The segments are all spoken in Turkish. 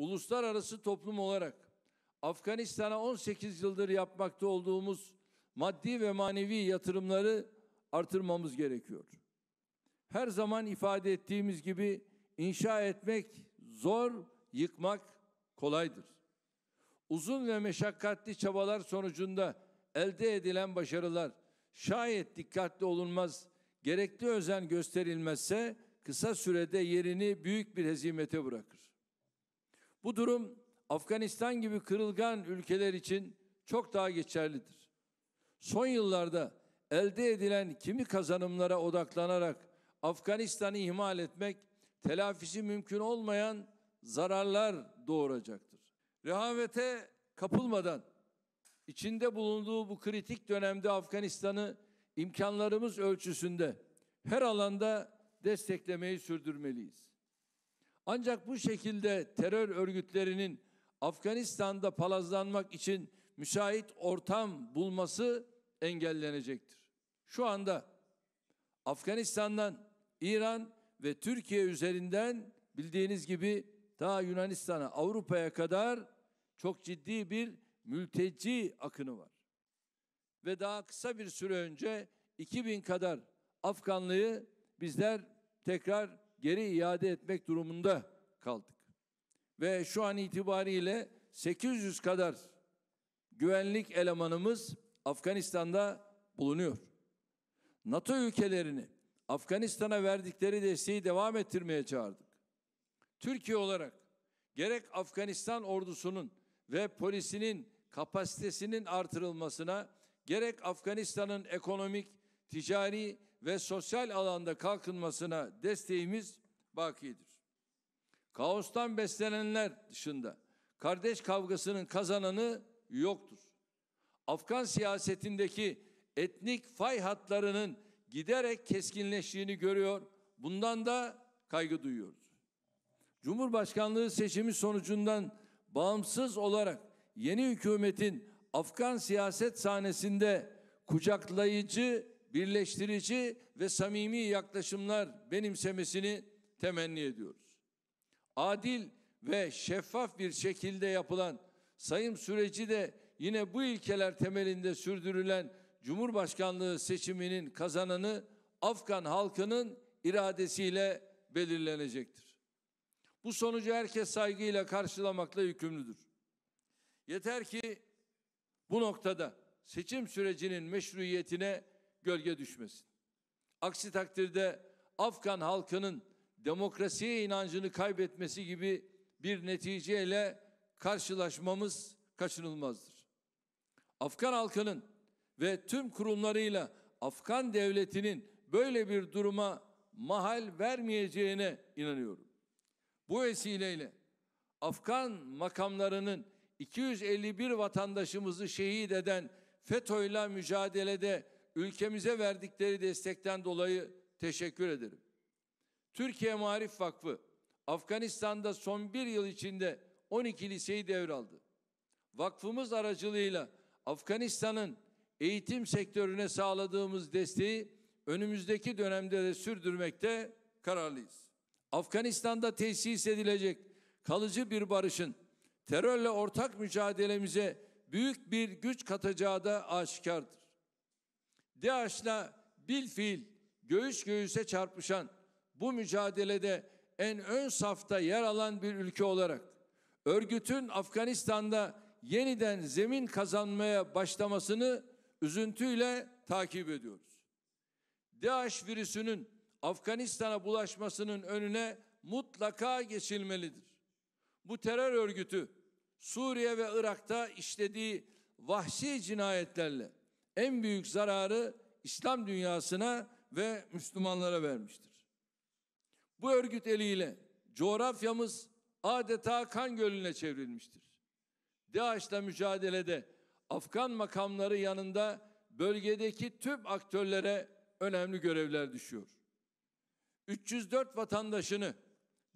uluslararası toplum olarak Afganistan'a 18 yıldır yapmakta olduğumuz maddi ve manevi yatırımları artırmamız gerekiyor. Her zaman ifade ettiğimiz gibi inşa etmek zor, yıkmak kolaydır. Uzun ve meşakkatli çabalar sonucunda elde edilen başarılar şayet dikkatli olunmaz, gerekli özen gösterilmezse kısa sürede yerini büyük bir hezimete bırakır. Bu durum Afganistan gibi kırılgan ülkeler için çok daha geçerlidir. Son yıllarda elde edilen kimi kazanımlara odaklanarak Afganistan'ı ihmal etmek telafisi mümkün olmayan zararlar doğuracaktır. Rehavete kapılmadan içinde bulunduğu bu kritik dönemde Afganistan'ı imkanlarımız ölçüsünde her alanda desteklemeyi sürdürmeliyiz. Ancak bu şekilde terör örgütlerinin Afganistan'da palazlanmak için müsait ortam bulması engellenecektir. Şu anda Afganistan'dan İran ve Türkiye üzerinden bildiğiniz gibi ta Yunanistan'a, Avrupa'ya kadar çok ciddi bir mülteci akını var. Ve daha kısa bir süre önce 2000 kadar Afganlıyı bizler tekrar geri iade etmek durumunda kaldık. Ve şu an itibariyle 800 kadar güvenlik elemanımız Afganistan'da bulunuyor. NATO ülkelerini Afganistan'a verdikleri desteği devam ettirmeye çağırdık. Türkiye olarak gerek Afganistan ordusunun ve polisinin kapasitesinin artırılmasına, gerek Afganistan'ın ekonomik, ticari ve sosyal alanda kalkınmasına desteğimiz bakidir. Kaostan beslenenler dışında kardeş kavgasının kazananı yoktur. Afgan siyasetindeki etnik fay hatlarının giderek keskinleştiğini görüyor. Bundan da kaygı duyuyoruz. Cumhurbaşkanlığı seçimi sonucundan bağımsız olarak yeni hükümetin Afgan siyaset sahnesinde kucaklayıcı birleştirici ve samimi yaklaşımlar benimsemesini temenni ediyoruz. Adil ve şeffaf bir şekilde yapılan sayım süreci de yine bu ilkeler temelinde sürdürülen Cumhurbaşkanlığı seçiminin kazananı Afgan halkının iradesiyle belirlenecektir. Bu sonucu herkes saygıyla karşılamakla yükümlüdür. Yeter ki bu noktada seçim sürecinin meşruiyetine gölge düşmesin. Aksi takdirde Afgan halkının demokrasiye inancını kaybetmesi gibi bir neticeyle karşılaşmamız kaçınılmazdır. Afgan halkının ve tüm kurumlarıyla Afgan devletinin böyle bir duruma mahal vermeyeceğine inanıyorum. Bu vesileyle Afgan makamlarının 251 vatandaşımızı şehit eden FETÖ'yle mücadelede ülkemize verdikleri destekten dolayı teşekkür ederim. Türkiye Marif Vakfı Afganistan'da son bir yıl içinde 12 liseyi devraldı. Vakfımız aracılığıyla Afganistan'ın eğitim sektörüne sağladığımız desteği önümüzdeki dönemde de sürdürmekte kararlıyız. Afganistan'da tesis edilecek kalıcı bir barışın terörle ortak mücadelemize büyük bir güç katacağı da aşikardır. DAEŞ'la bil fiil göğüs göğüse çarpışan bu mücadelede en ön safta yer alan bir ülke olarak örgütün Afganistan'da yeniden zemin kazanmaya başlamasını üzüntüyle takip ediyoruz. DAEŞ virüsünün Afganistan'a bulaşmasının önüne mutlaka geçilmelidir. Bu terör örgütü Suriye ve Irak'ta işlediği vahşi cinayetlerle en büyük zararı İslam dünyasına ve Müslümanlara vermiştir. Bu örgüt eliyle coğrafyamız adeta kan gölüne çevrilmiştir. DAEŞ'le mücadelede Afgan makamları yanında bölgedeki tüm aktörlere önemli görevler düşüyor. 304 vatandaşını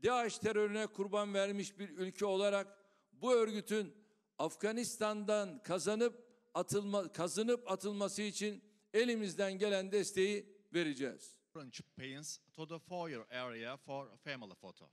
DAEŞ terörüne kurban vermiş bir ülke olarak bu örgütün Afganistan'dan kazanıp atılma, kazınıp atılması için elimizden gelen desteği vereceğiz. Paints to the foyer area for family photo.